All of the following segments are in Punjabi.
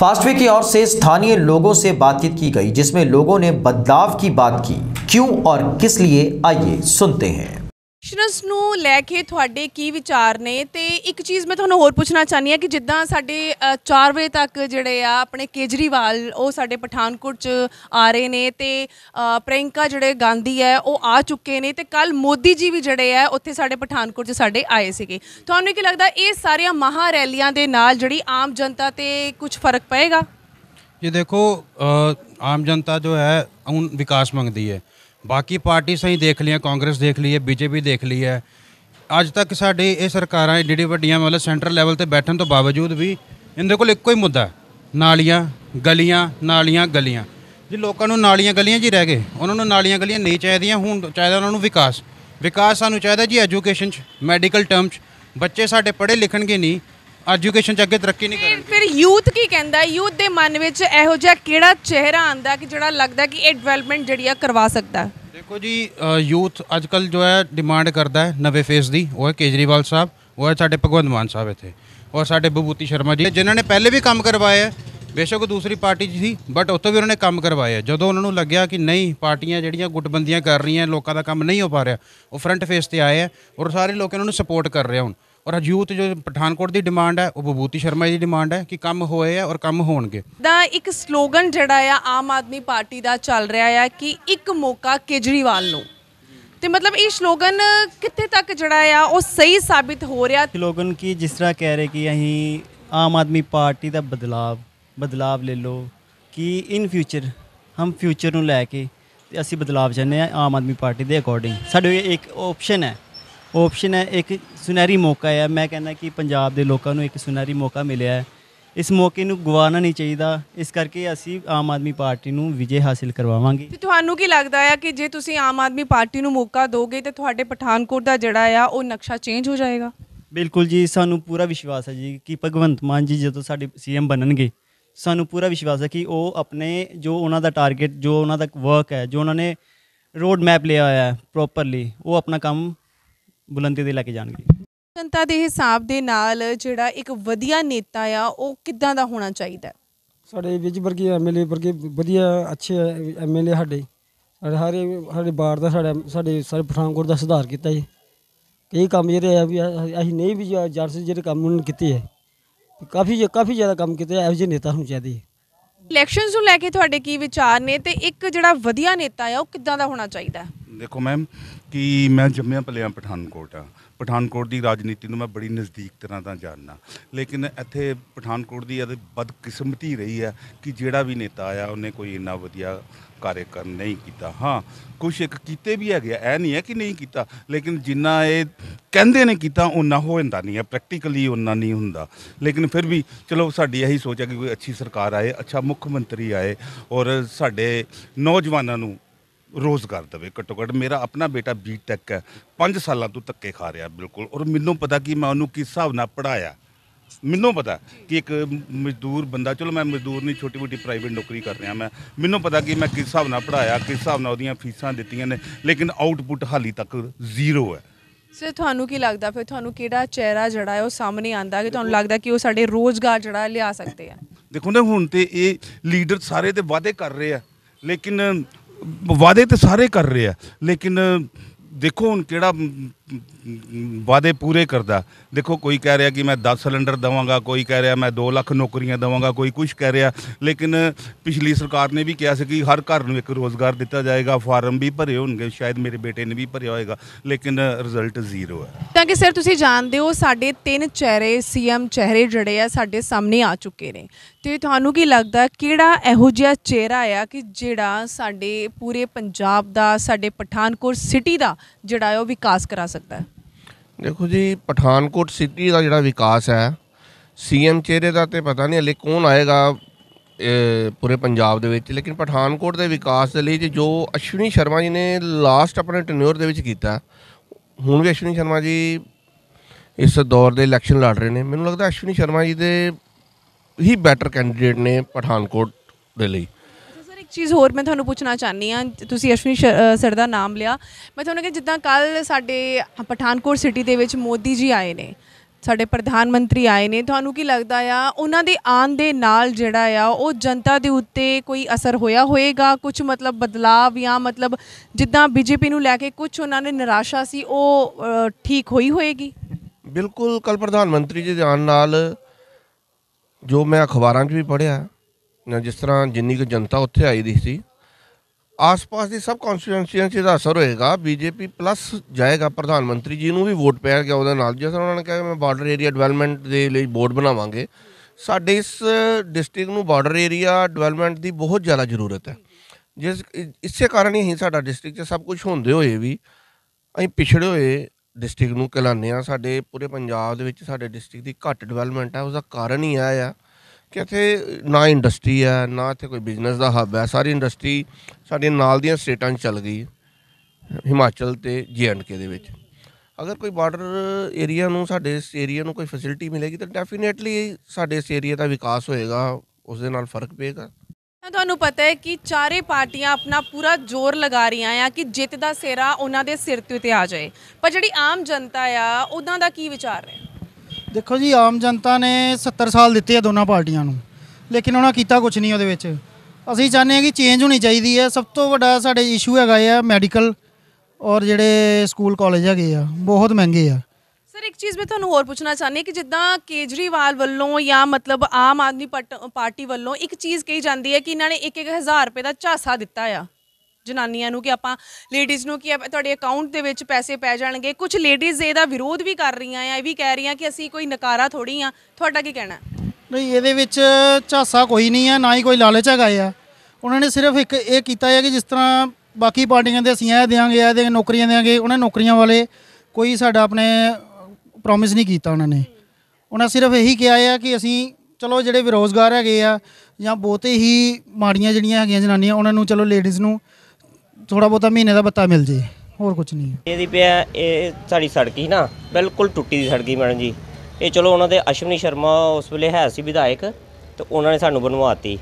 फास्टवे की ओर से स्थानीय लोगों से बातचीत की गई जिसमें लोगों ने बदलाव की बात की क्यों और किस लिए आइए सुनते हैं ਸ਼ਨਸ ਨੂੰ ਲੈ ਕੇ ਤੁਹਾਡੇ ਕੀ ਵਿਚਾਰ ਨੇ ਤੇ ਇੱਕ ਚੀਜ਼ ਮੈਂ ਤੁਹਾਨੂੰ ਹੋਰ ਪੁੱਛਣਾ ਚਾਹਨੀ ਆ ਕਿ ਜਿੱਦਾਂ ਸਾਡੇ 4 ਵਜੇ ਤੱਕ ਜਿਹੜੇ ਆ ਆਪਣੇ ਕੇਜਰੀਵਾਲ ਉਹ ਸਾਡੇ ਪਠਾਨਕੋਟ ਚ ਆ ਰਹੇ ਨੇ ਤੇ ਪ੍ਰਿੰਕਾ ਜਿਹੜੇ ਗਾਂਧੀ ਹੈ ਉਹ ਆ ਚੁੱਕੇ ਨੇ ਤੇ ਕੱਲ ਮੋਦੀ ਜੀ ਵੀ ਜਿਹੜੇ ਆ ਉੱਥੇ ਸਾਡੇ ਪਠਾਨਕੋਟ ਚ ਸਾਡੇ ਆਏ ਸੀਗੇ ਤੁਹਾਨੂੰ ਕੀ ਲੱਗਦਾ ਇਹ ਸਾਰੀਆਂ ਮਹਾ ਰੈਲੀਆਂ ਦੇ ਨਾਲ ਜਿਹੜੀ ਆਮ ਜਨਤਾ ਤੇ ਕੁਝ ਫਰਕ ਪਏਗਾ ਇਹ ਦੇਖੋ ਆਮ ਜਨਤਾ ਜੋ ਹੈ उन ਵਿਕਾਸ ਮੰਗਦੀ ਹੈ ਬਾਕੀ ਪਾਰਟੀ ਸਹੀ ਦੇਖ ਲਈਆਂ ਕਾਂਗਰਸ ਦੇਖ ਲਈ ਹੈ ਬੀਜੇਪੀ ਦੇਖ ਲਈ ਹੈ ਅੱਜ ਤੱਕ ਸਾਡੇ ਇਹ ਸਰਕਾਰਾਂ ਜਿਹੜੀ ਵੱਡੀਆਂ ਮਤਲਬ ਸੈਂਟਰ ਲੈਵਲ ਤੇ ਬੈਠਣ ਤੋਂ ਬਾਵਜੂਦ ਵੀ ਇਹਦੇ ਕੋਲ ਇੱਕੋ ਹੀ ਮੁੱਦਾ ਨਾਲੀਆਂ ਗਲੀਆਂ ਨਾਲੀਆਂ ਗਲੀਆਂ ਜੇ ਲੋਕਾਂ ਨੂੰ ਨਾਲੀਆਂ ਗਲੀਆਂ ਜੀ ਰਹਿ ਗਏ ਉਹਨਾਂ ਨੂੰ ਨਾਲੀਆਂ ਗਲੀਆਂ ਨਹੀਂ ਚਾਹੀਦੀਆਂ ਹੁਣ ਚਾਹੀਦਾ ਉਹਨਾਂ ਨੂੰ ਵਿਕਾਸ ਵਿਕਾਸ ਸਾਨੂੰ ਚਾਹੀਦਾ ਜੀ ਐਜੂਕੇਸ਼ਨ 'ਚ ਮੈਡੀਕਲ ਟਰਮ 'ਚ ਬੱਚੇ ਸਾਡੇ ਪੜ੍ਹੇ ਲਿਖਣਗੇ ਨਹੀਂ ਐਜੂਕੇਸ਼ਨ ਚ ਅੱਗੇ ਤਰੱਕੀ ਨਹੀਂ ਕਰਨਗੇ ਫਿਰ ਯੂਥ ਕੀ ਕਹਿੰਦਾ ਯੂਥ ਦੇ ਮਨ ਵਿੱਚ ਇਹੋ ਜਿਹਾ ਕਿਹੜਾ ਚਿਹਰਾ ਆਂਦਾ ਕਿ ਜਿਹੜਾ ਲੱਗਦਾ ਕਿ ਇਹ ਡਿਵੈਲਪਮੈਂਟ ਜਿਹੜੀ ਆ ਕਰਵਾ ਸਕਦਾ ਦੇਖੋ ਜੀ ਯੂਥ ਅੱਜਕੱਲ ਜੋ ਹੈ ਡਿਮਾਂਡ ਕਰਦਾ ਹੈ ਨਵੇਂ ਫੇਸ ਦੀ ਉਹ ਹੈ ਕੇਜਰੀਵਾਲ ਸਾਹਿਬ ਉਹ ਹੈ ਸਾਡੇ ਭਗਵੰਤ ਮਾਨ ਸਾਹਿਬ ਇੱਥੇ ਔਰ ਸਾਡੇ ਬਬੂਤੀ ਸ਼ਰਮਾ ਜੀ ਜਿਨ੍ਹਾਂ ਨੇ ਪਹਿਲੇ ਵੀ ਕੰਮ ਕਰਵਾਏ ਹੈ ਬੇਸ਼ੱਕ ਦੂਸਰੀ ਪਾਰਟੀ 'ਚ ਸੀ ਬਟ ਉੱਥੋਂ ਵੀ ਉਹਨਾਂ ਨੇ ਕੰਮ ਕਰਵਾਏ ਜਦੋਂ ਉਹਨਾਂ ਨੂੰ ਲੱਗਿਆ ਕਿ ਨਹੀਂ ਪਾਰਟੀਆਂ ਜਿਹੜੀਆਂ ਗੁੱਟਬੰਦੀਆਂ ਕਰ ਰਹੀਆਂ ਲੋਕਾਂ ਦਾ ਕੰਮ ਨਹੀਂ ਹੋ ਪਾ ਰਿਹਾ ਉਹ ਫਰੰਟ ਫੇਸ ਤੇ ਆਏ ਆ ਔਰ ਸਾਰੇ ਲੋਕ ਇਹਨਾਂ ਨੂੰ ਸਪੋਰਟ ਕਰ ਰਹੇ ਹੁਣ ਔਰ ਯੂਥ ਜੋ ਪਠਾਨਕੋਟ ਦੀ ਡਿਮਾਂਡ ਹੈ ਉਹ ਬਬੂਤੀ ਸ਼ਰਮਾ ਦੀ ਡਿਮਾਂਡ ਹੈ ਕਿ ਕੰਮ ਹੋਏ ਆ ਔਰ ਕੰਮ ਹੋਣਗੇ ਦਾ ਇੱਕ ਸਲੋਗਨ ਜਿਹੜਾ ਆ ਆਮ ਆਦਮੀ ਪਾਰਟੀ ਦਾ ਚੱਲ ਰਿਹਾ ਆ ਕਿ ਇੱਕ ਮੌਕਾ ਕੇਜਰੀਵਾਲ ਨੂੰ ਤੇ ਮਤਲਬ ਇਹ ਸਲੋਗਨ ਕਿੱਥੇ ਤੱਕ जड़ा ਆ ਉਹ ਸਹੀ ਸਾਬਿਤ ਹੋ ਰਿਹਾ ਸਲੋਗਨ ਕੀ ਜਿਸ ਤਰ੍ਹਾਂ ਕਹਿ ਰਹੇ ਕਿ ਅਸੀਂ ਆਮ ਆਦਮੀ ਪਾਰਟੀ ਦਾ ਬਦਲਾਵ ਬਦਲਾਵ ਲੈ ਲਓ ਕਿ ਇਨ ਫਿਊਚਰ ਹਮ ਫਿਊਚਰ ਨੂੰ ਲੈ ਕੇ ਅਸੀਂ ਬਦਲਾਵ ਚਾਹੁੰਦੇ ਆ ਆਮ ਆਦਮੀ ਪਾਰਟੀ ਦੇ ਅਕੋਰਡਿੰਗ ਸਾਡੇ ਇੱਕ ਆਪਸ਼ਨ ਹੈ ਆਪਸ਼ਨ ਹੈ ਇੱਕ ਸੁਨਹਿਰੀ ਮੌਕਾ ਹੈ ਮੈਂ ਕਹਿੰਦਾ ਕਿ ਪੰਜਾਬ ਦੇ ਲੋਕਾਂ ਨੂੰ ਇੱਕ ਸੁਨਹਿਰੀ ਮੌਕਾ ਮਿਲਿਆ ਹੈ ਇਸ ਮੌਕੇ ਨੂੰ ਗਵਾਣਾ ਨਹੀਂ ਚਾਹੀਦਾ ਇਸ ਕਰਕੇ ਅਸੀਂ ਆਮ ਆਦਮੀ ਪਾਰਟੀ ਨੂੰ ਵਿਜੇ ਹਾਸਲ ਕਰਵਾਵਾਂਗੇ ਤੇ ਤੁਹਾਨੂੰ ਕੀ ਲੱਗਦਾ ਹੈ ਕਿ ਜੇ ਤੁਸੀਂ ਆਮ ਆਦਮੀ ਪਾਰਟੀ ਨੂੰ ਮੌਕਾ ਦੋਗੇ ਤੇ ਤੁਹਾਡੇ ਪਠਾਨਕੋਟ ਦਾ ਜਿਹੜਾ ਆ ਉਹ ਨਕਸ਼ਾ ਚੇਂਜ ਹੋ ਜਾਏਗਾ ਬਿਲਕੁਲ ਜੀ ਸਾਨੂੰ ਪੂਰਾ ਵਿਸ਼ਵਾਸ ਹੈ ਜੀ ਕਿ ਭਗਵੰਤ ਮਾਨ ਜੀ ਜਦੋਂ ਸਾਡੇ ਸੀਐਮ ਬਣਨਗੇ ਸਾਨੂੰ ਪੂਰਾ ਵਿਸ਼ਵਾਸ ਹੈ ਕਿ ਉਹ ਆਪਣੇ ਜੋ ਉਹਨਾਂ ਦਾ ਟਾਰਗੇਟ ਜੋ ਉਹਨਾਂ ਦਾ ਵਰਕ ਹੈ ਜੋ ਉਹਨਾਂ ਨੇ ਰੋਡ ਮੈਪ ਲਿਆ ਹੋਇਆ ਹੈ ਪ੍ਰੋਪਰਲੀ ਉਹ ਆਪਣਾ ਕੰਮ ਬੁਲੰਦੀ ਤੇ ਲੈ ਕੇ ਜਾਣਗੇ ਜਨਤਾ ਦੇ ਹਿਸਾਬ ਦੇ ਨਾਲ ਜਿਹੜਾ ਇੱਕ ਵਧੀਆ ਨੇਤਾ ਆ ਉਹ ਕਿੱਦਾਂ ਦਾ ਹੋਣਾ ਚਾਹੀਦਾ ਸਾਡੇ ਵਿੱਚ ਵਰਗੇ ਐਮਐਲਏ ਵਰਗੇ ਵਧੀਆ ਅੱਛੇ ਐਮਐਲਏ ਸਾਡੇ ਸਾਡੇ ਸਾਡੇ ਬਾਰ ਦਾ ਸਾਡੇ ਸਾਡੇ ਸਾਰੇ ਪਠਾਨਕੋਟ ਦਾ ਸੁਧਾਰ ਕੀਤਾ ਜੀ ਕਈ ਕੰਮ ਜਿਹੜੇ ਆ ਵੀ ਅਸੀਂ ਨਹੀਂ ਵੀ ਜਰਸ ਜਿਹੜੇ ਕੰਮ ਉਹਨਾਂ ਨੇ ਕੀਤੇ ਹੈ ਕਾਫੀ ਕਾਫੀ ਜ਼ਿਆਦਾ ਕੰਮ ਕੀਤੇ ਇਹੋ ਜਿਹੇ ਨੇਤਾ ਹੋਣੇ ਚਾਹੀਦੇ ਹੈ ਇਲੈਕਸ਼ਨਸ ਨੂੰ ਲੈ ਕੇ ਤੁਹਾਡੇ ਕੀ ਵਿਚਾਰ ਨੇ ਤੇ ਇੱਕ ਜਿਹੜਾ ਵਧੀਆ ਨੇਤਾ ਆ ਉਹ ਕਿੱਦਾਂ ਦਾ ਹੋਣਾ ਚਾਹੀਦਾ ਦੇਖੋ ਮੈਮ ਕਿ ਮੈਂ ਜੰਮਿਆ ਪਲਿਆ ਪਠਾਨਕੋਟ ਆ ਪਠਾਨਕੋਟ ਦੀ ਰਾਜਨੀਤੀ ਨੂੰ ਮੈਂ ਬੜੀ ਨਜ਼ਦੀਕ ਤਰ੍ਹਾਂ ਦਾ ਜਾਣਨਾ ਲੇਕਿਨ ਇੱਥੇ ਪਠਾਨਕੋਟ ਦੀ ਇਹਦੇ ਬਦਕਿਸਮਤੀ ਰਹੀ ਹੈ ਕਿ ਜਿਹੜਾ ਵੀ ਨੇਤਾ ਆਇਆ ਉਹਨੇ ਕੋਈ ਇੰਨਾ ਵਧੀਆ ਕਾਰਜਕਰ ਨਹੀਂ ਕੀਤਾ ਹਾਂ ਕੁਝ ਇੱਕ ਕੀਤੇ ਵੀ ਹੈਗੇ ਇਹ ਨਹੀਂ ਹੈ ਕਿ ਨਹੀਂ ਕੀਤਾ ਲੇਕਿਨ ਜਿੰਨਾ ਇਹ ਕਹਿੰਦੇ ਨੇ ਕੀਤਾ ਉਹਨਾਂ ਹੋ ਜਾਂਦਾ ਨਹੀਂ ਹੈ ਪ੍ਰੈਕਟੀਕਲੀ ਉਹਨਾਂ ਨਹੀਂ ਹੁੰਦਾ ਲੇਕਿਨ ਫਿਰ ਵੀ ਚਲੋ ਸਾਡੀ ਇਹੀ ਸੋਚ ਹੈ ਕਿ ਕੋਈ ਅੱਛੀ ਸਰਕਾਰ ਆਏ ਅੱਛਾ ਮੁੱਖ ਮੰਤਰੀ ਆਏ ਔਰ ਸਾਡੇ ਨੌਜਵਾਨਾਂ ਨੂੰ ਰੋਜ਼ਗਾਰ ਦੇਵੇ ਘੱਟੋ ਘੱਟ ਮੇਰਾ ਆਪਣਾ ਬੇਟਾ ਬੀਟੈਕ ਹੈ 5 ਸਾਲਾਂ ਤੋਂ ਤੱਕੇ ਖਾ ਰਿਹਾ ਬਿਲਕੁਲ ਔਰ ਮੈਨੂੰ ਪਤਾ ਕਿ ਮੈਂ ਉਹਨੂੰ ਕਿਸ ਹਿਸਾਬ ਨਾਲ ਪੜਾਇਆ ਮੈਨੂੰ ਪਤਾ ਕਿ ਇੱਕ ਮਜ਼ਦੂਰ ਬੰਦਾ ਚਲੋ ਮੈਂ ਮਜ਼ਦੂਰ ਨਹੀਂ ਛੋਟੀ ਮੋਟੀ ਪ੍ਰਾਈਵੇਟ ਨੌਕਰੀ ਕਰ ਰਿਹਾ ਮੈਂ ਮੈਨੂੰ ਪਤਾ ਕਿ ਮੈਂ ਕਿਸ ਹਿਸਾਬ ਨਾਲ ਪੜਾਇਆ ਕਿਸ ਹਿਸਾਬ ਨਾਲ ਉਹਦੀਆਂ ਫੀਸਾਂ ਦਿੱਤੀਆਂ ਨੇ ਲੇਕਿਨ ਆਊਟਪੁੱਟ ਹਾਲੀ ਤੱਕ ਜ਼ੀਰੋ ਹੈ ਸੇ ਤੁਹਾਨੂੰ ਕੀ ਲੱਗਦਾ ਫਿਰ ਤੁਹਾਨੂੰ ਕਿਹੜਾ ਚਿਹਰਾ ਜੜਾ ਹੈ ਉਹ ਸਾਹਮਣੇ ਆਂਦਾ ਕਿ ਤੁਹਾਨੂੰ ਲੱਗਦਾ ਕਿ ਉਹ ਸਾਡੇ ਰੋਜ਼ਗਾਰ ਜੜਾ ਲਿਆ ਸਕਦੇ ਆ ਦੇਖੋ ਨਾ ਹੁਣ ਤੇ ਇਹ ਲੀਡਰ ਸਾਰੇ ਤੇ ਵਾਅਦੇ ਕਰ ਰਹੇ ਆ ਲੇਕਿਨ ਵਾਅਦੇ ਤੇ ਸਾਰੇ ਕਰ ਰਹੇ ਆ ਲੇਕਿਨ ਦੇਖੋ ਹੁਣ ਕਿਹੜਾ ਵਾਦੇ ਪੂਰੇ ਕਰਦਾ ਦੇਖੋ ਕੋਈ ਕਹਿ ਰਿਹਾ ਕਿ ਮੈਂ 10 ਸਿਲੰਡਰ ਦਵਾਂਗਾ ਕੋਈ ਕਹਿ ਰਿਹਾ ਮੈਂ 2 ਲੱਖ ਨੌਕਰੀਆਂ ਦਵਾਂਗਾ ਕੋਈ ਕੁਝ ਕਹਿ ਰਿਹਾ ਲੇਕਿਨ ਪਿਛਲੀ ਸਰਕਾਰ ਨੇ ਵੀ ਕਿਹਾ ਸੀ ਕਿ ਹਰ ਘਰ ਨੂੰ ਇੱਕ ਰੋਜ਼ਗਾਰ ਦਿੱਤਾ ਜਾਏਗਾ ਫਾਰਮ ਵੀ ਭਰੇ ਹੋਣਗੇ ਸ਼ਾਇਦ ਮੇਰੇ ਬੇਟੇ ਨੇ ਵੀ ਭਰਿਆ ਹੋਏਗਾ ਲੇਕਿਨ ਰਿਜ਼ਲਟ ਜ਼ੀਰੋ ਹੈ ਤਾਂ ਕਿ ਸਰ ਤੁਸੀਂ ਜਾਣਦੇ ਹੋ ਸਾਡੇ ਤਿੰਨ ਚਿਹਰੇ ਸੀਐਮ ਚਿਹਰੇ ਜਿਹੜੇ ਆ ਸਾਡੇ ਸਾਹਮਣੇ ਆ ਚੁੱਕੇ ਨੇ ਤੇ ਤੁਹਾਨੂੰ ਕੀ ਲੱਗਦਾ ਕਿਹੜਾ ਇਹੋ ਜਿਹਾ ਚਿਹਰਾ ਆ ਕਿ ਜਿਹੜਾ ਸਾਡੇ ਪੂਰੇ ਪੰਜਾਬ ਦਾ ਸਾਡੇ ਪਠਾਨਕੋਟ ਸਿਟੀ ਦਾ ਜਿਹੜਾ ਉਹ ਵਿਕਾਸ ਕਰਾ ਸਕਦਾ ਸਕਦਾ ਹੈ ਦੇਖੋ ਜੀ ਪਠਾਨਕੋਟ ਸਿਟੀ ਦਾ ਜਿਹੜਾ ਵਿਕਾਸ ਹੈ ਸੀਐਮ ਚਿਹਰੇ ਦਾ ਤੇ ਪਤਾ ਨਹੀਂ ਹਲੇ ਕੌਣ ਆਏਗਾ ਪੂਰੇ ਪੰਜਾਬ ਦੇ ਵਿੱਚ ਲੇਕਿਨ ਪਠਾਨਕੋਟ ਦੇ ਵਿਕਾਸ ਦੇ ਲਈ ਜੋ ਅਸ਼ਵਨੀ ਸ਼ਰਮਾ ਜੀ ਨੇ ਲਾਸਟ ਆਪਣੇ ਟੈਨਿਓਰ ਦੇ ਵਿੱਚ ਕੀਤਾ ਹੁਣ ਵੀ ਅਸ਼ਵਨੀ ਸ਼ਰਮਾ ਜੀ ਇਸ ਦੌਰ ਦੇ ਇਲੈਕਸ਼ਨ ਲੜ ਰਹੇ ਨੇ ਮੈਨੂੰ ਲੱਗਦਾ ਅਸ਼ਵਨੀ ਸ਼ਰਮਾ ਜੀ ਦੇ ਹੀ ਬੈਟਰ ਕੈਂਡੀਡੇਟ ਨੇ ਪਠਾਨਕੋਟ ਦੇ ਲਈ ਚੀਜ਼ ਹੋਰ ਮੈਂ ਤੁਹਾਨੂੰ ਪੁੱਛਣਾ ਚਾਹਨੀ ਆ ਤੁਸੀਂ ਅਸ਼ਵਨੀ ਸਰ ਦਾ ਨਾਮ ਲਿਆ ਮੈਂ ਤੁਹਾਨੂੰ ਕਿ ਜਿੱਦਾਂ ਕੱਲ ਸਾਡੇ ਪਠਾਨਕੋਟ ਸਿਟੀ ਦੇ ਵਿੱਚ ਮੋਦੀ ਜੀ ਆਏ ਨੇ ਸਾਡੇ ਪ੍ਰਧਾਨ ਮੰਤਰੀ ਆਏ ਨੇ ਤੁਹਾਨੂੰ ਕੀ ਲੱਗਦਾ ਆ ਉਹਨਾਂ ਦੇ ਆਨ ਦੇ ਨਾਲ ਜਿਹੜਾ ਆ ਉਹ ਜਨਤਾ ਦੇ ਉੱਤੇ ਕੋਈ ਅਸਰ ਹੋਇਆ ਹੋਏਗਾ ਕੁਝ ਮਤਲਬ ਬਦਲਾਅ ਜਾਂ ਮਤਲਬ ਜਿੱਦਾਂ ਬੀਜੇਪੀ ਨੂੰ ਲੈ ਕੇ ਕੁਝ ਉਹਨਾਂ ਨੇ ਨਿਰਾਸ਼ਾ ਸੀ ਉਹ ਠੀਕ ਹੋਈ ਹੋਏਗੀ ਬਿਲਕੁਲ ਕੱਲ ਪ੍ਰਧਾਨ ਮੰਤਰੀ ਜੀ ਦੇ ਆਨ ਨਾਲ ਜੋ ਮੈਂ ਅਖਬਾਰਾਂ 'ਚ ਵੀ ਪੜ੍ਹਿਆ ਜਿਸ ਤਰ੍ਹਾਂ ਜਿੰਨੀ ਕੁ ਜਨਤਾ ਉੱਥੇ ਆਈ ਦੀ ਸੀ ਆਸ-ਪਾਸ ਦੀ ਸਭ ਕਨਸਟੀਟਿਊਐਂਸੀਆਂ ਦਾ ਅਸਰ ਹੋਏਗਾ ਬੀਜੇਪੀ ਪਲੱਸ ਜਾਏਗਾ ਪ੍ਰਧਾਨ ਮੰਤਰੀ ਜੀ ਨੂੰ ਵੀ ਵੋਟ ਪੈ ਗਿਆ ਉਹਦੇ ਨਾਲ ਜਿਸ ਤਰ੍ਹਾਂ ਉਹਨਾਂ ਨੇ ਕਿਹਾ ਮੈਂ ਬਾਰਡਰ ਏਰੀਆ ਡਿਵੈਲਪਮੈਂਟ ਦੇ ਲਈ ਬੋਰਡ ਬਣਾਵਾਂਗੇ ਸਾਡੇ ਇਸ ਡਿਸਟ੍ਰਿਕਟ ਨੂੰ ਬਾਰਡਰ ਏਰੀਆ ਡਿਵੈਲਪਮੈਂਟ ਦੀ ਬਹੁਤ ਜ਼ਿਆਦਾ ਜ਼ਰੂਰਤ ਹੈ ਜਿਸ ਇਸੇ ਕਾਰਨ ਹੀ ਸਾਡਾ ਡਿਸਟ੍ਰਿਕਟ 'ਚ ਸਭ ਕੁਝ ਹੁੰਦੇ ਹੋਏ ਵੀ ਅਸੀਂ ਪਿਛੜੇ ਹੋਏ ਡਿਸਟ੍ਰਿਕਟ ਨੂੰ ਕਹਿਲਾਨੇ ਆ ਸਾਡੇ ਪੂਰੇ ਪੰਜਾਬ ਦੇ ਵਿੱਚ ਸਾਡੇ ਡਿਸਟ੍ਰਿਕਟ ਦੀ ਘੱਟ ਡਿਵੈਲਪਮੈਂਟ ਹੈ ਉਸ ਦਾ ਕਾਰਨ ਹੀ ਆਇਆ ਆ ਕਿ ਇੱਥੇ ਨਾ ਇੰਡਸਟਰੀ ਹੈ ਨਾ ਇੱਥੇ ਕੋਈ ਬਿਜ਼ਨਸ ਦਾ ਹੱਬ ਹੈ ਸਾਰੀ ਇੰਡਸਟਰੀ ਸਾਡੇ ਨਾਲ ਦੀਆਂ ਸਟੇਟਾਂ 'ਚ ਚੱਲ ਗਈ ਹਿਮਾਚਲ ਤੇ ਜੀਐਨਕੇ ਦੇ ਵਿੱਚ ਅਗਰ ਕੋਈ ਬਾਰਡਰ ਏਰੀਆ ਨੂੰ ਸਾਡੇ ਇਸ ਏਰੀਆ ਨੂੰ ਕੋਈ ਫੈਸਿਲਿਟੀ ਮਿਲੇਗੀ ਤਾਂ ਡੈਫੀਨੇਟਲੀ ਸਾਡੇ ਇਸ ਏਰੀਆ ਦਾ ਵਿਕਾਸ ਹੋਏਗਾ ਉਸ ਦੇ ਨਾਲ ਫਰਕ ਪਏਗਾ ਤੁਹਾਨੂੰ ਪਤਾ ਹੈ ਕਿ ਚਾਰੇ ਪਾਰਟੀਆਂ ਆਪਣਾ ਪੂਰਾ ਜ਼ੋਰ ਲਗਾ ਰਹੀਆਂ ਆ ਕਿ ਜਿੱਤ ਦਾ ਸਿਰਾ ਉਹਨਾਂ ਦੇ ਸਿਰ ਤੇ ਆ ਜਾਏ ਪਰ ਜਿਹੜੀ ਆਮ ਜਨਤਾ ਆ ਉਹਨਾਂ ਦਾ ਕੀ ਵਿਚਾਰ ਹੈ ਦੇਖੋ ਜੀ ਆਮ ਜਨਤਾ ਨੇ 70 ਸਾਲ ਦਿੱਤੇ ਆ ਦੋਨਾਂ ਪਾਰਟੀਆਂ ਨੂੰ ਲੇਕਿਨ ਉਹਨਾਂ ਕੀਤਾ ਕੁਝ ਨਹੀਂ ਉਹਦੇ ਵਿੱਚ ਅਸੀਂ ਚਾਹੁੰਦੇ ਹਾਂ ਕਿ ਚੇਂਜ ਹੋਣੀ ਚਾਹੀਦੀ ਹੈ ਸਭ ਤੋਂ ਵੱਡਾ ਸਾਡੇ ਇਸ਼ੂ ਹੈਗਾ ਆ ਮੈਡੀਕਲ ਔਰ ਜਿਹੜੇ ਸਕੂਲ ਕਾਲਜ ਹੈਗੇ ਆ ਬਹੁਤ ਮਹਿੰਗੇ ਆ ਸਰ ਇੱਕ ਚੀਜ਼ ਮੈਂ ਤੁਹਾਨੂੰ ਹੋਰ ਪੁੱਛਣਾ ਚਾਹੁੰਦੀ ਕਿ ਜਿੱਦਾਂ ਕੇਜਰੀਵਾਲ ਵੱਲੋਂ ਜਾਂ ਮਤਲਬ ਆਮ ਆਦਮੀ ਪਾਰਟੀ ਵੱਲੋਂ ਇੱਕ ਚੀਜ਼ ਕਹੀ ਜਾਂਦੀ ਹੈ ਕਿ ਇਹਨਾਂ ਨੇ 1-1000 ਰੁਪਏ ਦਾ ਝਾਸਾ ਦਿੱਤਾ ਆ ਜਨਾਨੀਆਂ ਨੂੰ ਕਿ ਆਪਾਂ ਲੇਡੀਜ਼ ਨੂੰ ਕਿ ਤੁਹਾਡੇ ਅਕਾਊਂਟ ਦੇ ਵਿੱਚ ਪੈਸੇ ਪੈ ਜਾਣਗੇ ਕੁਝ ਲੇਡੀਜ਼ ਇਹਦਾ ਵਿਰੋਧ ਵੀ ਕਰ ਰਹੀਆਂ ਆ ਇਹ ਵੀ ਕਹਿ ਰਹੀਆਂ ਕਿ ਅਸੀਂ ਕੋਈ ਨਕਾਰਾ ਥੋੜੀ ਆ ਤੁਹਾਡਾ ਕੀ ਕਹਿਣਾ ਨਹੀਂ ਇਹਦੇ ਵਿੱਚ ਝਾਸਾ ਕੋਈ ਨਹੀਂ ਆ ਨਾ ਹੀ ਕੋਈ ਲਾਲਚ ਹੈਗਾ ਆ ਉਹਨਾਂ ਨੇ ਸਿਰਫ ਇੱਕ ਇਹ ਕੀਤਾ ਹੈ ਕਿ ਜਿਸ ਤਰ੍ਹਾਂ ਬਾਕੀ ਪਾਰਟੀਆਂ ਦੇ ਅਸੀਂ ਇਹ ਦੇਾਂਗੇ ਇਹ ਦੇ ਨੌਕਰੀਆਂ ਦੇਾਂਗੇ ਉਹਨਾਂ ਨੌਕਰੀਆਂ ਵਾਲੇ ਕੋਈ ਸਾਡਾ ਆਪਣੇ ਪ੍ਰੋਮਿਸ ਨਹੀਂ ਕੀਤਾ ਉਹਨਾਂ ਨੇ ਉਹਨਾਂ ਸਿਰਫ ਇਹੀ ਕਿਹਾ ਹੈ ਕਿ ਅਸੀਂ ਚਲੋ ਜਿਹੜੇ ਬੇਰੋਜ਼ਗਾਰ ਹੈਗੇ ਆ ਜਾਂ ਬਹੁਤੇ ਹੀ ਮਾੜੀਆਂ ਜਿਹੜੀਆਂ ਹੈਗੀਆਂ ਜਨਾਨੀਆਂ ਉਹਨਾਂ ਨੂੰ ਚਲੋ ਲੇਡੀਜ਼ ਨੂੰ ਥੋੜਾ ਬੋਤਾ ਮਹੀਨੇ ਦਾ ਬੱਤਾ ਮਿਲ ਜੇ ਹੋਰ ਕੁਝ ਨਹੀਂ ਇਹਦੀ ਪਿਆ ਇਹ ਸਾਡੀ ਸੜਕ ਹੀ ਨਾ ਬਿਲਕੁਲ ਟੁੱਟੀ ਦੀ ਸੜਕ ਹੀ ਮੈਡਮ ਜੀ ਇਹ ਚਲੋ ਉਹਨਾਂ ਦੇ ਅਸ਼ਵਨੀ ਸ਼ਰਮਾ ਉਸ ਵੇਲੇ ਹੈ ਸੀ ਵਿਧਾਇਕ ਤੇ ਉਹਨਾਂ ਨੇ ਸਾਨੂੰ ਬਣਵਾਤੀ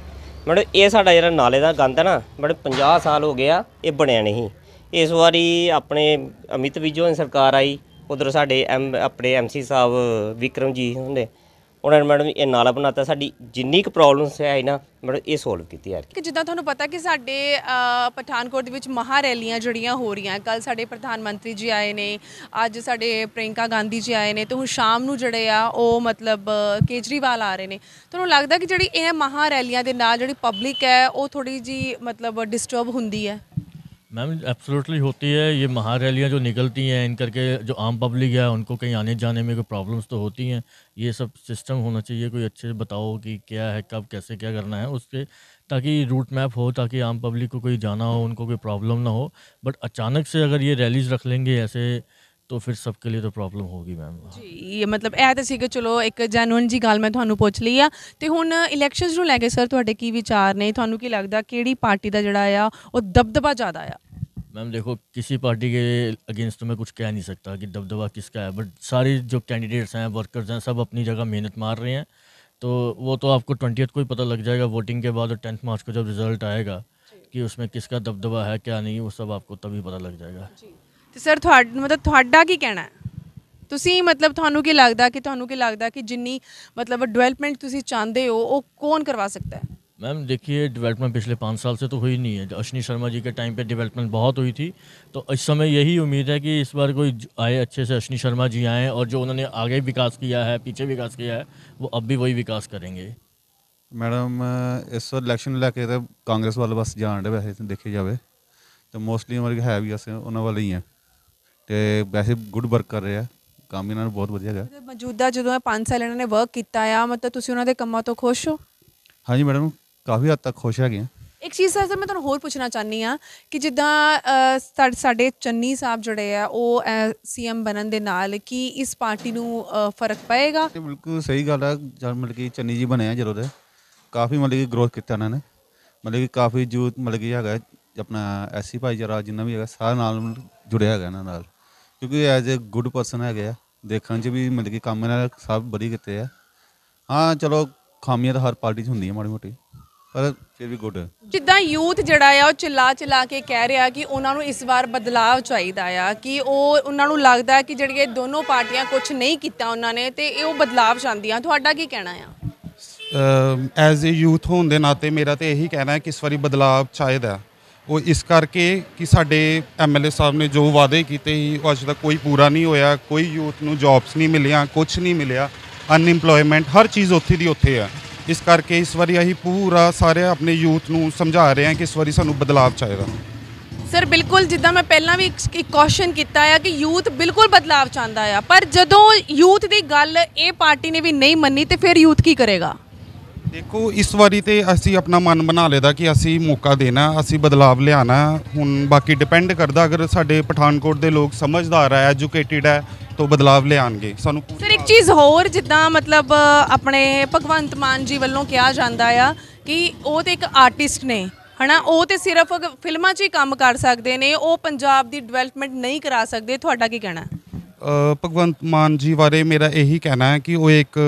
ਮੈਡਮ ਇਹ ਸਾਡਾ ਜਿਹੜਾ ਨਾਲੇ ਦਾ ਗੰਦ ਹੈ ਨਾ ਮੈਡਮ 50 ਸਾਲ ਹੋ ਗਿਆ ਇਹ ਬਣਿਆ ਨਹੀਂ ਇਸ ਵਾਰੀ ਆਪਣੇ ਅਮਿਤ ਦੀ ਸਰਕਾਰ ਆਈ ਉਧਰ ਸਾਡੇ ਐਮ ਆਪਣੇ ਐਮਸੀ ਸਾਹਿਬ ਵਿਕਰਮ ਜੀ ਹੁੰਦੇ ਉਹਨਾਂ ਨੇ ਮੈਡਮ ਇਹ ਨਾਲਾ ਬਣਾਤਾ ਸਾਡੀ ਜਿੰਨੀ ਕੁ ਪ੍ਰੋਬਲਮਸ ਹੈ ਨਾ ਮੈਡਮ ਇਹ ਸੋਲਵ ਕੀਤੀ ਯਾਰ ਕਿ ਜਿੱਦਾਂ ਤੁਹਾਨੂੰ ਪਤਾ ਕਿ ਸਾਡੇ ਪਠਾਨਕੋਟ ਦੇ ਵਿੱਚ ਮਹਾ ਰੈਲੀਆਂ ਜੜੀਆਂ ਹੋ ਰਹੀਆਂ ਕੱਲ ਸਾਡੇ ਪ੍ਰਧਾਨ ਮੰਤਰੀ ਜੀ ਆਏ ਨੇ ਅੱਜ ਸਾਡੇ ਪ੍ਰਿੰਕਾ ਗਾਂਧੀ ਜੀ ਆਏ ਨੇ ਤੇ ਹੁਣ ਸ਼ਾਮ ਨੂੰ ਜਿਹੜੇ ਆ ਉਹ ਮਤਲਬ ਕੇਜਰੀਵਾਲ ਆ ਰਹੇ ਨੇ ਤੁਹਾਨੂੰ ਲੱਗਦਾ ਕਿ ਜਿਹੜੀ ਇਹ ਮਹਾ ਰੈਲੀਆਂ ਦੇ ਨਾਲ ਜਿਹੜੀ ਪਬਲਿਕ ਹੈ ਉਹ ਥੋੜੀ ਜੀ ਮਤਲਬ ਡਿਸਟਰਬ ਹੁੰਦੀ ਹੈ मैम एब्सोल्युटली होती है ये महारैलियाँ जो निकलती हैं इन करके जो आम पब्लिक है उनको कहीं आने जाने में कोई प्रॉब्लम्स तो होती हैं ये सब सिस्टम होना चाहिए कोई अच्छे से बताओ कि क्या है कब कैसे क्या करना है उसके ताकि रूट मैप हो ताकि आम पब्लिक को कोई जाना हो उनको कोई प्रॉब्लम ना हो बट अचानक से अगर ये रैलीज रख लेंगे ऐसे तो फिर सबके लिए तो प्रॉब्लम होगी मैम हाँ। जी ये मतलब ए तो सी चलो एक जैनुअन जी गल मैं थोड़ा पूछ ली ਆ ਤੇ ਹੁਣ ਇਲੈਕਸ਼ਨਸ ਨੂੰ ਲੈ ਕੇ ਸਰ ਤੁਹਾਡੇ ਕੀ ਵਿਚਾਰ ਨੇ ਤੁਹਾਨੂੰ ਕੀ ਲੱਗਦਾ ਕਿਹੜੀ ਪਾਰਟੀ ਦਾ ਜਿਹੜਾ ਆ ਉਹ मैम देखो किसी पार्टी के अगेंस्ट तो मैं कुछ कह नहीं सकता कि दबदबा किसका है बट सारे जो कैंडिडेट्स हैं वर्कर्स हैं सब अपनी जगह मेहनत मार रहे हैं तो वो तो आपको ट्वेंटी को ही पता लग जाएगा वोटिंग के बाद और टेंथ मार्च को जब रिजल्ट आएगा कि उसमें किसका दबदबा है क्या नहीं वो सब आपको तभी पता लग जाएगा ਤੇ ਸਰ ਤੁਹਾਡਾ ਮਤਲਬ ਤੁਹਾਡਾ ਕੀ ਕਹਿਣਾ ਹੈ ਤੁਸੀਂ ਮਤਲਬ ਤੁਹਾਨੂੰ ਕੀ ਲੱਗਦਾ ਕਿ ਤੁਹਾਨੂੰ ਕੀ ਲੱਗਦਾ ਕਿ ਜਿੰਨੀ ਮਤਲਬ ਡਿਵੈਲਪਮੈਂਟ ਤੁਸੀਂ ਚਾਹੁੰਦੇ ਹੋ ਉਹ ਕੌਣ ਕਰਵਾ ਸਕਦਾ ਹੈ मैम देखिए डेवलपमेंट पिछले पाँच साल से तो हुई नहीं है अश्विनी शर्मा जी के टाइम पे डेवलपमेंट बहुत हुई थी तो इस समय यही उम्मीद है कि इस बार कोई आए अच्छे से अश्विनी शर्मा जी आए और जो उन्होंने आगे विकास किया है पीछे विकास किया है वो अब भी वही विकास करेंगे मैडम इस इलेक्शन लैके तो कांग्रेस वाले बस जान रहे वैसे देखे जाए तो मोस्टली हमारे है भी अस उन्होंने वाले ही हैं ਤੇ ਵੈਸੇ ਗੁੱਡ ਵਰਕ ਕਰ ਰਹੇ ਆ ਕੰਮ ਇਹਨਾਂ ਨੂੰ ਬਹੁਤ ਵਧੀਆ ਗਿਆ ਮੌਜੂਦਾ ਜਦੋਂ ਇਹ 5 ਸਾਲ ਇਹਨਾਂ ਨੇ ਵਰਕ ਕੀਤਾ ਆ ਮਤਲਬ ਤੁਸੀਂ ਉਹਨਾਂ ਦੇ ਕੰਮਾਂ ਤੋਂ ਖੁਸ਼ ਹੋ ਹਾਂਜੀ ਮੈਡਮ ਕਾਫੀ ਹੱਦ ਤੱਕ ਖੁਸ਼ ਹੈਗੇ ਆ ਇੱਕ ਚੀਜ਼ ਸਰ ਮੈਂ ਤੁਹਾਨੂੰ ਹੋਰ ਪੁੱਛਣਾ ਚਾਹਨੀ ਆ ਕਿ ਜਿੱਦਾਂ ਸਾਡੇ ਚੰਨੀ ਸਾਹਿਬ ਜੁੜੇ ਆ ਉਹ ਸੀਐਮ ਬਣਨ ਦੇ ਨਾਲ ਕੀ ਇਸ ਪਾਰਟੀ ਨੂੰ ਫਰਕ ਪਏਗਾ ਤੇ ਬਿਲਕੁਲ ਸਹੀ ਗੱਲ ਆ ਜਦ ਮਿਲ ਕੇ ਚੰਨੀ ਜੀ ਬਣਿਆ ਜਦੋਂ ਦੇ ਕਾਫੀ ਮਤਲਬ ਕਿ ਗਰੋਥ ਕੀਤਾ ਉਹਨਾਂ ਨੇ ਮਤਲਬ ਕਿ ਕਾਫੀ ਜੂਤ ਮਤਲਬ ਕਿ ਹੈਗਾ ਆਪਣਾ ਐਸਸੀ ਜਰਾ ਜਿੰਨਾ ਵੀ ਹੈਗਾ ਸਾਰਾ ਨਾਲ ਜੁੜਿਆ ਹੈਗਾ ਇਹਨਾਂ ਨਾਲ ਕਿਉਂਕਿ ਐਜ਼ ਅ ਗੁੱਡ ਪਰਸਨ ਹੈਗੇ ਆ ਦੇਖਣ 'ਚ ਵੀ ਮਤਲਬ ਕਿ ਕੰਮ ਨਾਲ ਸਭ ਬੜੀ ਕਿਤੇ ਆ ਹਾਂ ਚਲੋ ਖਾਮੀਆਂ ਤਾਂ ਹਰ ਪਾਰਟੀ 'ਚ ਹੁੰਦੀਆਂ ਮਾੜੀ ਮੋਟੀ ਪਰ ਫਿਰ ਵੀ ਗੁੱਡ ਜਿੱਦਾਂ ਯੂਥ ਜਿਹੜਾ ਆ ਉਹ ਚਿਲਾ ਚਿਲਾ ਕੇ ਕਹਿ ਰਿਹਾ ਕਿ ਉਹਨਾਂ ਨੂੰ ਇਸ ਵਾਰ ਬਦਲਾਅ ਚਾਹੀਦਾ ਆ ਕਿ ਉਹ ਉਹਨਾਂ ਨੂੰ ਲੱਗਦਾ ਕਿ ਜਿਹੜੀਆਂ ਇਹ ਦੋਨੋਂ ਪਾਰਟੀਆਂ ਕੁਝ ਨਹੀਂ ਕੀਤਾ ਉਹਨਾਂ ਨੇ ਤੇ ਇਹ ਉਹ ਬਦਲਾਅ ਚਾਹੁੰਦੀਆਂ ਤੁਹਾਡਾ ਕੀ ਕਹਿਣਾ ਆ ਐਜ਼ ਅ ਯੂਥ ਹੋਣ ਦੇ ਨਾਤੇ ਮੇਰਾ ਤੇ ਇਹੀ ਕਹਿਣਾ ਹੈ ਕਿ ਇਸ ਵਾਰੀ ਬਦਲਾਅ ਚਾਹੀਦਾ ਹੈ। ਉਹ ਇਸ ਕਰਕੇ ਕਿ ਸਾਡੇ ਐਮਐਲਏ ਸਾਹਿਬ ਨੇ ਜੋ ਵਾਅਦੇ ਕੀਤੇ ਸੀ ਉਹ ਅਜੇ ਤੱਕ ਕੋਈ ਪੂਰਾ ਨਹੀਂ ਹੋਇਆ ਕੋਈ ਯੂਥ ਨੂੰ ਜੌਬਸ ਨਹੀਂ ਮਿਲੀਆਂ ਕੁਝ ਨਹੀਂ ਮਿਲਿਆ ਅਨਇੰਪਲੋਇਮੈਂਟ ਹਰ ਚੀਜ਼ ਉੱਥੇ ਦੀ ਉੱਥੇ ਆ ਇਸ ਕਰਕੇ ਇਸ ਵਾਰੀ ਅਸੀਂ ਪੂਰਾ ਸਾਰੇ ਆਪਣੇ ਯੂਥ ਨੂੰ ਸਮਝਾ ਰਹੇ ਹਾਂ ਕਿ ਇਸ ਵਾਰੀ ਸਾਨੂੰ ਬਦਲਾਅ ਚਾਹੀਦਾ ਸਰ ਬਿਲਕੁਲ ਜਿੱਦਾਂ ਮੈਂ ਪਹਿਲਾਂ ਵੀ ਇੱਕ ਕੁਐਸਚਨ ਕੀਤਾ ਆ ਕਿ ਯੂਥ ਬਿਲਕੁਲ ਬਦਲਾਅ ਚਾਹੁੰਦਾ ਆ ਪਰ ਜਦੋਂ ਯੂਥ ਦੀ ਗੱਲ ਇਹ ਪਾਰਟੀ ਨੇ ਵੀ ਨਹੀਂ ਮੰਨੀ ਤੇ ਫਿਰ ਯੂਥ ਕੀ ਕਰੇਗਾ ਦੇਖੋ ਇਸ ਵਾਰੀ ਤੇ ਅਸੀਂ ਆਪਣਾ ਮਨ ਬਣਾ ਲਿਆਦਾ ਕਿ ਅਸੀਂ ਮੌਕਾ ਦੇਣਾ ਅਸੀਂ ਬਦਲਾਵ ਲਿਆਣਾ ਹੁਣ ਬਾਕੀ ਡਿਪੈਂਡ ਕਰਦਾ ਅਗਰ ਸਾਡੇ ਪਠਾਨਕੋਟ ਦੇ ਲੋਕ ਸਮਝਦਾਰ ਹੈ ਐਜੂਕੇਟਿਡ ਹੈ ਤੋਂ ਬਦਲਾਵ ਲਿਆਣਗੇ ਸਾਨੂੰ ਸਰ ਇੱਕ ਚੀਜ਼ ਹੋਰ ਜਿੱਦਾਂ ਮਤਲਬ ਆਪਣੇ ਭਗਵੰਤ ਮਾਨ ਜੀ ਵੱਲੋਂ ਕਿਹਾ ਜਾਂਦਾ ਆ ਕਿ ਉਹ ਤੇ ਇੱਕ ਆਰਟਿਸਟ ਨੇ ਹਨਾ ਉਹ ਤੇ ਸਿਰਫ ਫਿਲਮਾਂ 'ਚ ਹੀ ਕੰਮ ਕਰ ਸਕਦੇ ਨੇ ਉਹ ਪੰਜਾਬ ਦੀ ਡਿਵੈਲਪਮੈਂਟ ਨਹੀਂ ਕਰਾ ਸਕਦੇ ਤੁਹਾਡਾ ਕੀ ਕਹਿਣਾ ਭਗਵੰਤ ਮਾਨ ਜੀ ਬਾਰੇ ਮੇਰਾ ਇਹੀ ਕਹਿਣਾ ਹੈ ਕਿ ਉਹ ਇੱਕ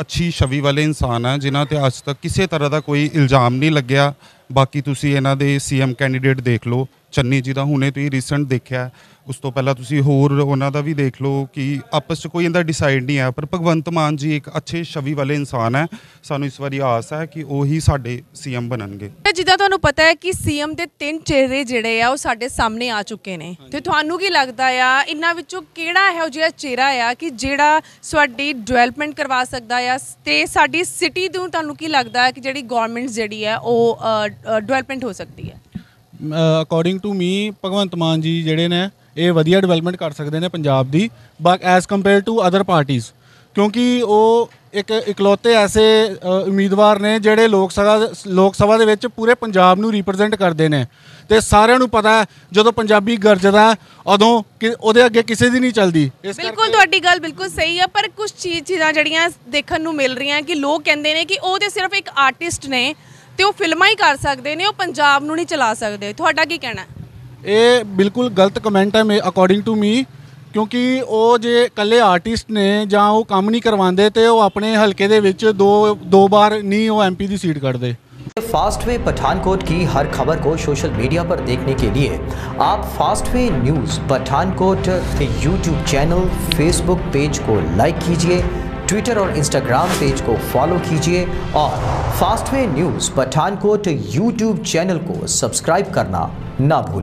ਅੱਛੀ ਛਵੀ ਵਾਲੇ ਇਨਸਾਨ ਆ ਜਿਨ੍ਹਾਂ ਤੇ ਅੱਜ ਤੱਕ ਕਿਸੇ ਤਰ੍ਹਾਂ ਦਾ ਕੋਈ ਇਲਜ਼ਾਮ ਨਹੀਂ ਲੱਗਿਆ ਬਾਕੀ ਤੁਸੀਂ ਇਹਨਾਂ ਦੇ ਸੀਐਮ ਕੈਂਡੀਡੇਟ ਦੇਖ ਲਓ ਚੰਨੀ ਜੀ ਦਾ ਹੁਣੇ ਤੁਸੀਂ ਰੀਸੈਂਟ ਦੇਖਿਆ ਉਸ ਤੋਂ ਪਹਿਲਾਂ ਤੁਸੀਂ ਹੋਰ ਉਹਨਾਂ ਦਾ ਵੀ ਦੇਖ ਲਓ ਕਿ ਆਪਸ 'ਚ ਕੋਈ ਇਹਦਾ ਡਿਸਾਈਡ ਨਹੀਂ ਆ ਪਰ ਭਗਵੰਤ ਮਾਨ ਜੀ ਇੱਕ ਅੱਛੇ ਛਵੀ ਵਾਲੇ ਇਨਸਾਨ ਹੈ ਸਾਨੂੰ ਇਸ ਵਾਰੀ ਆਸ ਹੈ ਕਿ ਉਹ ਹੀ ਸਾਡੇ ਸੀਐਮ ਬਣਨਗੇ ਜਿੱਦਾਂ ਤੁਹਾਨੂੰ ਪਤਾ ਹੈ ਕਿ ਸੀਐਮ ਦੇ ਤਿੰਨ ਚਿਹਰੇ ਜਿਹੜੇ ਆ ਉਹ ਸਾਡੇ ਸਾਹਮਣੇ ਆ ਚੁੱਕੇ ਨੇ ਤੇ ਤੁਹਾਨੂੰ ਕੀ ਲੱਗਦਾ ਆ ਇਹਨਾਂ ਵਿੱਚੋਂ ਕਿਹੜਾ ਹੈ ਉਹ ਜਿਹੜਾ ਚਿਹਰਾ ਆ ਕਿ ਜਿਹੜਾ ਸਾਡੀ ਡਿਵੈਲਪਮੈਂਟ ਕਰਵਾ ਸਕਦਾ ਆ ਤੇ ਸਾਡੀ ਸਿਟੀ ਨੂੰ ਤੁਹਾਨੂੰ ਕੀ ਲੱਗਦਾ ਹੈ ਕਿ ਜਿਹੜੀ ਗਵਰਨਮੈਂਟ ਜਿਹੜੀ ਹੈ ਉਹ ਡਿਵੈਲਪਮੈਂਟ ਹੋ ਸਕਦੀ ਹੈ according to me Bhagwant Mann ji ਜਿਹੜੇ ਨੇ ਇਹ ਵਧੀਆ ਡਿਵੈਲਪਮੈਂਟ ਕਰ ਸਕਦੇ ਨੇ ਪੰਜਾਬ ਦੀ but as compare to other ਪਾਰਟੀਆਂ ਕਿਉਂਕਿ ਉਹ ਇੱਕ ਇਕਲੌਤੇ ਐਸੇ ਉਮੀਦਵਾਰ ਨੇ ਜਿਹੜੇ ਲੋਕ ਸਭਾ ਲੋਕ ਸਭਾ ਦੇ ਵਿੱਚ ਪੂਰੇ ਪੰਜਾਬ ਨੂੰ ਰਿਪਰੈਜ਼ੈਂਟ ਕਰਦੇ ਨੇ ਤੇ ਸਾਰਿਆਂ ਨੂੰ ਪਤਾ ਜਦੋਂ ਪੰਜਾਬੀ ਗਰਜਦਾ ਉਦੋਂ ਉਹਦੇ ਅੱਗੇ ਕਿਸੇ ਦੀ ਨਹੀਂ ਚੱਲਦੀ ਬਿਲਕੁਲ ਤੁਹਾਡੀ ਗੱਲ ਬਿਲਕੁਲ ਸਹੀ ਹੈ ਪਰ ਕੁਝ ਚੀਜ਼ਾਂ ਜਿਹੜੀਆਂ ਦੇਖਣ ਨੂੰ ਮਿਲ ਰਹੀਆਂ ਕਿ ਲੋਕ ਕਹਿੰਦੇ ਨੇ ਕਿ ਉਹ ਤੇ ਸਿਰਫ ਇੱਕ ਆਰਟਿਸਟ ਨੇ ਤੇ ਉਹ ਫਿਲਮਾਂ ਹੀ ਕਰ ਸਕਦੇ ਨੇ ਉਹ ਪੰਜਾਬ ਨੂੰ ਨਹੀਂ ਚਲਾ ਸਕਦੇ ਤੁਹਾਡਾ ਕੀ ਕਹਿਣਾ ਇਹ ਬਿਲਕੁਲ ਗਲਤ ਕਮੈਂਟ ਹੈ ਮੇ ਅਕੋਰਡਿੰਗ ਟੂ ਮੀ ਕਿਉਂਕਿ ਉਹ ਜੇ ਕੱਲੇ ਆਰਟਿਸਟ ਨੇ ਜਾਂ ਉਹ ਕੰਮ ਨਹੀਂ ਕਰਵਾਉਂਦੇ ਤੇ ਉਹ ਆਪਣੇ ਹਲਕੇ ਦੇ ਵਿੱਚ ਦੋ ਦੋ ਵਾਰ ਨਹੀਂ ਉਹ ਐਮਪੀ ਦੀ ਸੀਟ ਕੱਢਦੇ फास्ट वे पठानकोट की हर खबर को सोशल मीडिया पर देखने के लिए आप फास्ट वे न्यूज़ पठानकोट के यूट्यूब चैनल फेसबुक पेज को लाइक कीजिए ट्विटर और इंस्टाग्राम पेज को फॉलो कीजिए और Fastway news Pathankot YouTube channel को सब्सक्राइब करना ना भूलें